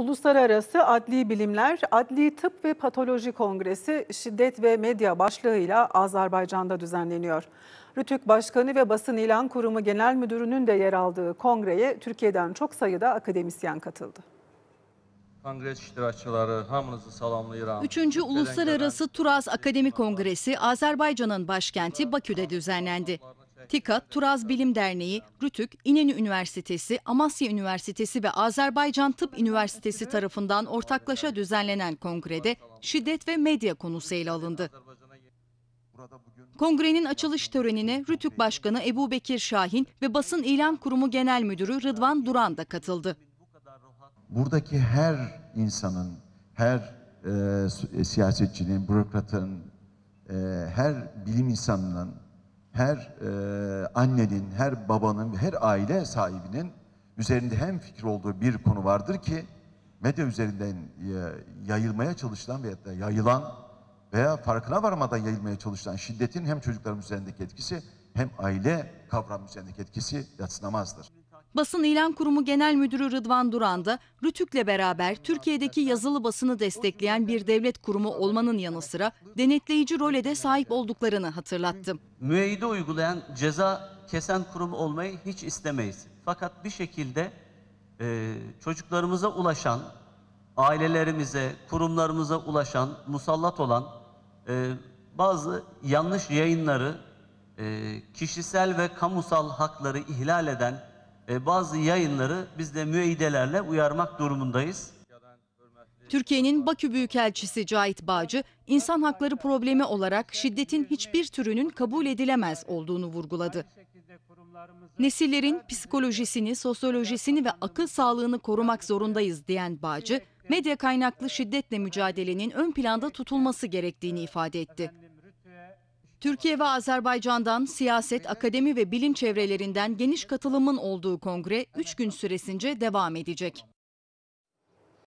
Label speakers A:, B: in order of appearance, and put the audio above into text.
A: Uluslararası Adli Bilimler, Adli Tıp ve Patoloji Kongresi şiddet ve medya başlığıyla Azerbaycan'da düzenleniyor. Rütük Başkanı ve Basın İlan Kurumu Genel Müdürü'nün de yer aldığı kongreye Türkiye'den çok sayıda akademisyen katıldı.
B: Kongres iştirakçıları hamınızı salamlayıram. Üçüncü Uluslararası
A: Turaz Akademi Kongresi Azerbaycan'ın başkenti Bakü'de düzenlendi. TİKA, Turaz Bilim Derneği, Rütük, İnönü Üniversitesi, Amasya Üniversitesi ve Azerbaycan Tıp Üniversitesi tarafından ortaklaşa düzenlenen kongrede şiddet ve medya konusu ele alındı. Kongrenin açılış törenine Rütük Başkanı Ebu Bekir Şahin ve Basın İlan Kurumu Genel Müdürü Rıdvan Duran da katıldı.
C: Buradaki her insanın, her e, e siyasetçinin, bürokratın, e, her bilim insanının her e, annenin, her babanın, her aile sahibinin üzerinde hem fikir olduğu bir konu vardır ki medya üzerinden e, yayılmaya çalışılan veya da yayılan veya farkına varmadan yayılmaya çalışılan şiddetin hem çocuklarımız üzerindeki etkisi hem aile kavramı üzerindeki etkisi yatsınamazdır.
A: Basın İlan Kurumu Genel Müdürü Rıdvan Duran da Rütük'le beraber Türkiye'deki yazılı basını destekleyen bir devlet kurumu olmanın yanı sıra denetleyici role de sahip olduklarını hatırlattı.
B: Müeyyide uygulayan ceza kesen kurum olmayı hiç istemeyiz. Fakat bir şekilde e, çocuklarımıza ulaşan, ailelerimize, kurumlarımıza ulaşan, musallat olan e, bazı yanlış yayınları, e, kişisel ve kamusal hakları ihlal eden e, bazı yayınları biz de müeyyidelerle uyarmak durumundayız.
A: Türkiye'nin Bakü Büyükelçisi Cahit Bağcı, insan hakları problemi olarak şiddetin hiçbir türünün kabul edilemez olduğunu vurguladı. Nesillerin psikolojisini, sosyolojisini ve akıl sağlığını korumak zorundayız diyen Bağcı, medya kaynaklı şiddetle mücadelenin ön planda tutulması gerektiğini ifade etti. Türkiye ve Azerbaycan'dan siyaset, akademi ve bilim çevrelerinden geniş katılımın olduğu kongre 3 gün süresince devam edecek.